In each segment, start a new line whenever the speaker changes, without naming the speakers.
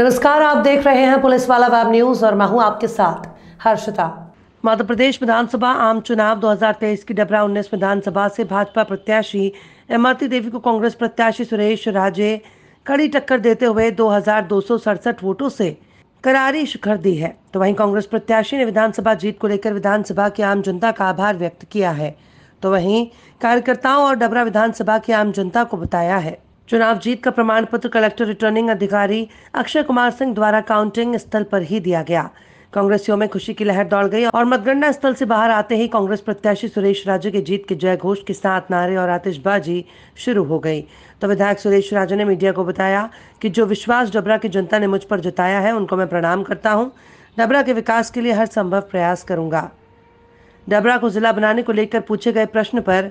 नमस्कार आप देख रहे हैं पुलिस वाला वेब न्यूज और मैं हूं आपके साथ हर्षिता मध्य प्रदेश विधानसभा आम चुनाव 2023 की डबरा उन्नीस विधानसभा से भाजपा प्रत्याशी इमरती देवी को कांग्रेस प्रत्याशी सुरेश राजे कड़ी टक्कर देते हुए दो वोटों से करारी शिखर दी है तो वहीं कांग्रेस प्रत्याशी ने विधानसभा जीत को लेकर विधानसभा की आम जनता का आभार व्यक्त किया है तो वहीं कार्यकर्ताओं और डबरा विधानसभा की आम जनता को बताया है चुनाव जीत का प्रमाण पत्र कलेक्टर रिटर्निंग अधिकारी अक्षय कुमार सिंह द्वारा काउंटिंग स्थल पर ही दिया गया कांग्रेसियों में खुशी की लहर दौड़ गई और मतगणना स्थल से बाहर आते ही कांग्रेस प्रत्याशी सुरेश राजू के जीत के जय घोष के साथ नारे और आतिशबाजी शुरू हो गई तो विधायक सुरेश राजू ने मीडिया को बताया कि जो विश्वास डबरा की जनता ने मुझ पर जताया है उनको मैं प्रणाम करता हूँ डबरा के विकास के लिए हर संभव प्रयास करूंगा डबरा को जिला बनाने को लेकर पूछे गए प्रश्न पर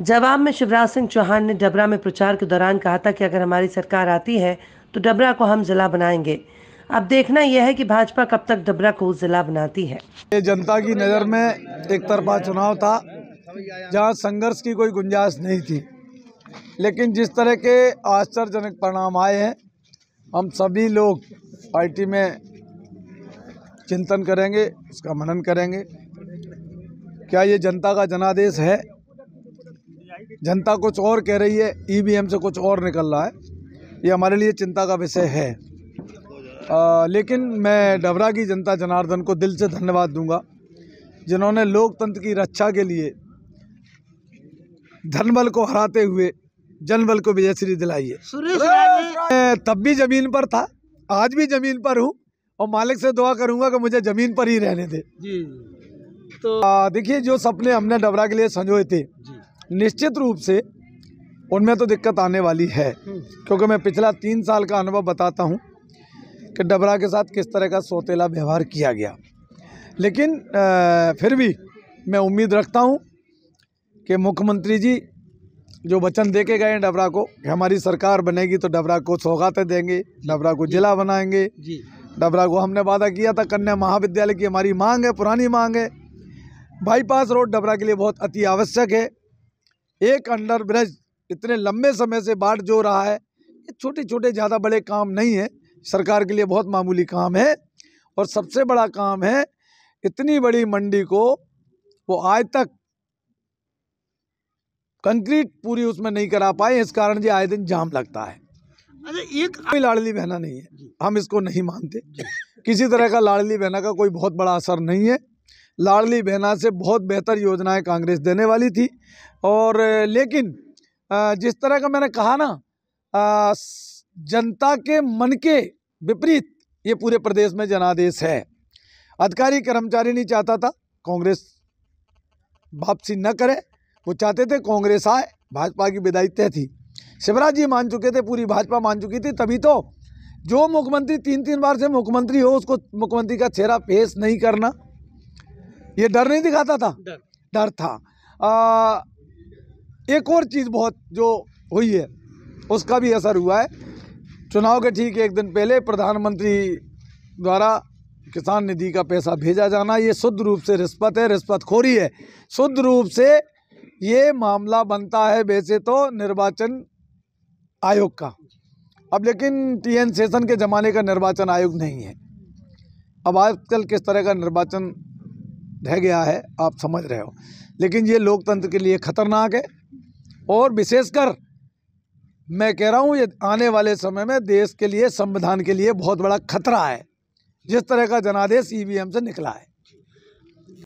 जवाब में शिवराज सिंह चौहान ने डबरा में प्रचार के दौरान कहा था कि अगर हमारी सरकार आती है तो डबरा को हम जिला बनाएंगे अब देखना यह है कि भाजपा कब तक डबरा को जिला बनाती है
ये जनता की नज़र में एक तरफा चुनाव था जहां संघर्ष की कोई गुंजाइश नहीं थी लेकिन जिस तरह के आश्चर्यजनक परिणाम आए हैं हम सभी लोग पार्टी में चिंतन करेंगे उसका मनन करेंगे क्या ये जनता का जनादेश है जनता कुछ और कह रही है ईवीएम e से कुछ और निकल रहा है ये हमारे लिए चिंता का विषय है आ, लेकिन मैं डबरा की जनता जनार्दन को दिल से धन्यवाद दूंगा जिन्होंने लोकतंत्र की रक्षा के लिए धनबल को हराते हुए जनबल को विजयश्री दिलाई है तब भी ज़मीन पर था आज भी ज़मीन पर हूँ और मालिक से दुआ करूँगा कि मुझे ज़मीन पर ही रहने दे जी तो देखिए जो सपने हमने डबरा के लिए संजोए थे निश्चित रूप से उनमें तो दिक्कत आने वाली है हम्म। क्योंकि मैं पिछला तीन साल का अनुभव बताता हूँ कि डबरा के साथ किस तरह का सौतेला व्यवहार किया गया लेकिन आ, फिर भी मैं उम्मीद रखता हूँ कि मुख्यमंत्री जी जो वचन दे के गए हैं डबरा को हमारी सरकार बनेगी तो डबरा को सौगातें देंगे डबरा को जिला बनाएंगे डबरा को हमने वादा किया था कन्या महाविद्यालय की हमारी मांग है पुरानी मांग है बाईपास रोड डबरा के लिए बहुत अति आवश्यक है एक अंडर ब्रिज इतने लंबे समय से बाढ़ जो रहा है ये छोटे छोटे ज़्यादा बड़े काम नहीं है सरकार के लिए बहुत मामूली काम है और सबसे बड़ा काम है इतनी बड़ी मंडी को वो आज तक कंक्रीट पूरी उसमें नहीं करा पाए इस कारण जी आए दिन जाम लगता है अरे एक कोई लाडली बहना नहीं है हम इसको नहीं मानते किसी तरह का लाडली बहना का कोई बहुत बड़ा असर नहीं है लाडली बहना से बहुत बेहतर योजनाएं कांग्रेस देने वाली थी और लेकिन जिस तरह का मैंने कहा ना जनता के मन के विपरीत ये पूरे प्रदेश में जनादेश है अधिकारी कर्मचारी नहीं चाहता था कांग्रेस वापसी न करे वो चाहते थे कांग्रेस आए भाजपा की विदाई तय थी शिवराज जी मान चुके थे पूरी भाजपा मान चुकी थी तभी तो जो मुख्यमंत्री तीन तीन बार से मुख्यमंत्री हो उसको मुख्यमंत्री का चेहरा पेश नहीं करना ये डर नहीं दिखाता था डर डर था आ, एक और चीज़ बहुत जो हुई है उसका भी असर हुआ है चुनाव के ठीक एक दिन पहले प्रधानमंत्री द्वारा किसान निधि का पैसा भेजा जाना ये शुद्ध रूप से रिश्वत है रिश्वत खोरी है शुद्ध रूप से ये मामला बनता है वैसे तो निर्वाचन आयोग का अब लेकिन टी एन सेशन के ज़माने का निर्वाचन आयोग नहीं है अब आजकल किस तरह का निर्वाचन ढह गया है आप समझ रहे हो लेकिन ये लोकतंत्र के लिए खतरनाक है और विशेषकर मैं कह रहा हूँ ये आने वाले समय में देश के लिए संविधान के लिए बहुत बड़ा खतरा है जिस तरह का जनादेश ई से निकला है